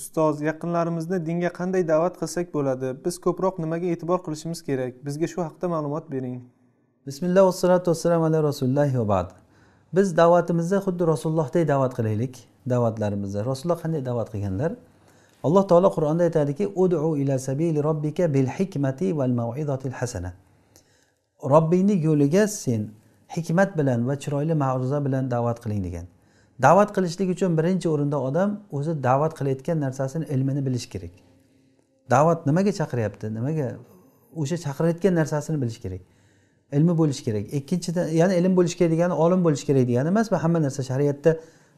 ustoz yaqinlarimizni dinga qanday da'vat qilsak bo'ladi biz ko'proq nimaga e'tibor qilishimiz kerak bizga shu haqida ma'lumot bering bismillah vassalatu vassalam ala rasulillahi va bad biz da'vatimizni xuddi rasulullohdek da'vat qilaylik da'vatlarimizni rasululloh qanday da'vat qilganlar alloh taolo qur'onda aytadiki udu ila sabili robbika bil hikmati val mavizatil hasana robbingni yo'liga sen hikmat bilan va chiroyli ma'ruza bilan da'vat qiling degan da'vat qilishlik uchun birinchi o'rinda odam o'zi da'vat qilayotgan narsasini ilmini bilishi kerak da'vat nimaga chaqiryapti nimaga o'sha chaqirayotgan narsasini bilish kerak ilmi bo'lishi kerak ikkinchidan ya'ni ilm bo'lishi kerak degani olim bo'lishi kerak degani emas bu hamma narsa shariatda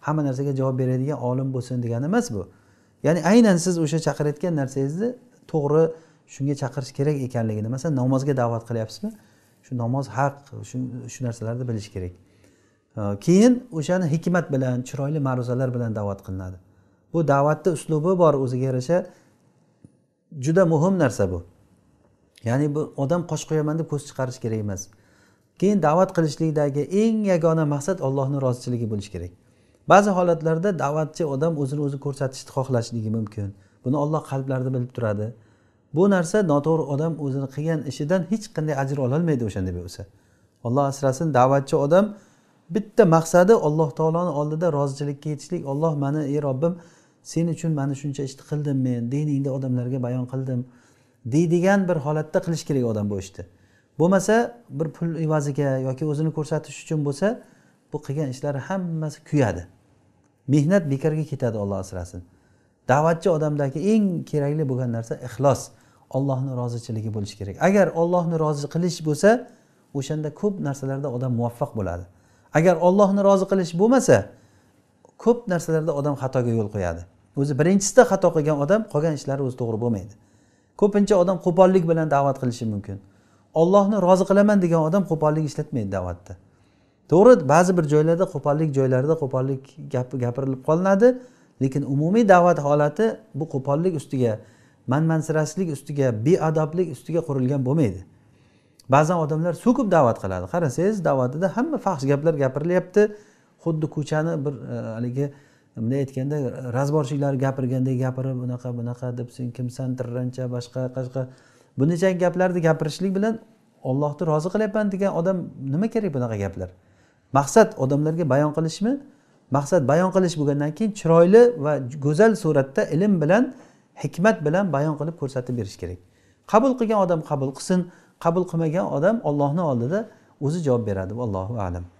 hamma narsaga javob beradigan olim bo'lsin degani emas bu ya'ni aynan siz o'sha chaqirayotgan narsangizni to'g'ri shunga chaqirish kerak ekanligini masalan namozga da'vat qilyapsizmi shu namoz haq shu narsalarni bilish kerak Э, keyin o'shani hikmat bilan chiroyli ma'ruzalar bilan da'vat qilinadi bu da'vatni uslubi bor o'ziga yarasha juda muhim narsa bu ya'ni bu odam qosh qo'yaman deb ko'z chiqarish kerak emas keyin da'vat qilishlikdagi eng yagona maqsad allohni rozichiligi bo'lishi kerak ba'zi holatlarda da'vatchi odam o'zini o'zi ko'rsatishni xohlashligi mumkin buni olloh qalblarida bilib turadi bu narsa noto'g'ri odam o'zini qilgan ishidan hech qanday ajr ololmaydi o'shanday bo'lsa olloh asrasin da'vatchi odam bitta maqsadi alloh taoloni oldida rozichilikka yetishlik olloh mani ey robbim sen uchun mana shuncha ishni qildim men diningni odamlarga bayon qildim deydigan bir holatda qilish kerak odam bu ishni bo'lmasa bir pul evaziga yoki o'zini ko'rsatish uchun bo'lsa bu qilgan ishlari hammasi kuyadi mehnat bekorga ketadi olloh asrasin da'vatchi odamdagi eng kerakli bo'lgan narsa ixlos ollohni rozichiligi bo'lishi kerak agar ollohni rozi qilish bo'lsa o'shanda ko'p narsalarda odam muvaffaq bo'ladi agar ollohni rozi qilish bo'lmasa ko'p narsalarda odam xatoga yo'l qo'yadi o'zi birinchisida xato qilgan odam qolgan ishlari o'zi to'g'ri bo'lmaydi ko'pincha odam qo'pollik bilan da'vat qilishi mumkin ollohni rozi qilaman degan odam qo'pollik ishlatmaydi da'vatda to'g'ri ba'zi bir joylarda qo'pollik joylarida qo'pollik gapirilib qolinadi lekin umumiy da'vat holati bu qo'pollik ustiga manmansirashlik ustiga beadoblik ustiga qurilgan bo'lmaydi ba'zan odamlar so'kib da'vat qiladi qarasangiz da'vatida hamma fahsh gaplar gapirilyapti xuddi ko'chani bir e, haligi bunday aytganda razborchilar gapirgandek gapirib bunaqa bunaqa deb sen kimsan tirrancha boshqa qashqa bunchalik gaplarni gapirishlik bilan ollohni rozi qilyapman degan odam nima kerak bunaqa gaplar maqsad odamlarga bayon qilishmi maqsad bayon qilish bo'lgandan keyin chiroyli va go'zal suratda ilm bilan hikmat bilan bayon qilib ko'rsatib berish kerak qabul qilgan odam qabul qilsin qabul qilmagan odam ollohni oldida o'zi javob beradi allohu alam